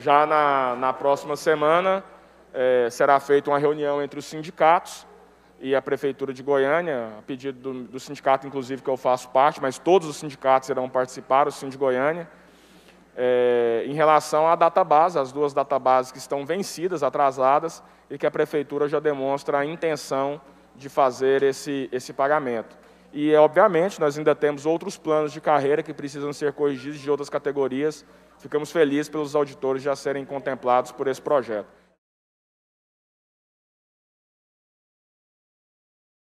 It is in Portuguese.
Já na, na próxima semana é, será feita uma reunião entre os sindicatos e a Prefeitura de Goiânia, a pedido do, do, sindicato, inclusive, que eu faço parte, mas todos os sindicatos irão participar, o de Goiânia, é, em relação à database, as duas databases que estão vencidas, atrasadas, e que a Prefeitura já demonstra a intenção de fazer esse, esse pagamento. E, obviamente, nós ainda temos outros planos de carreira que precisam ser corrigidos de outras categorias. Ficamos felizes pelos auditores já serem contemplados por esse projeto.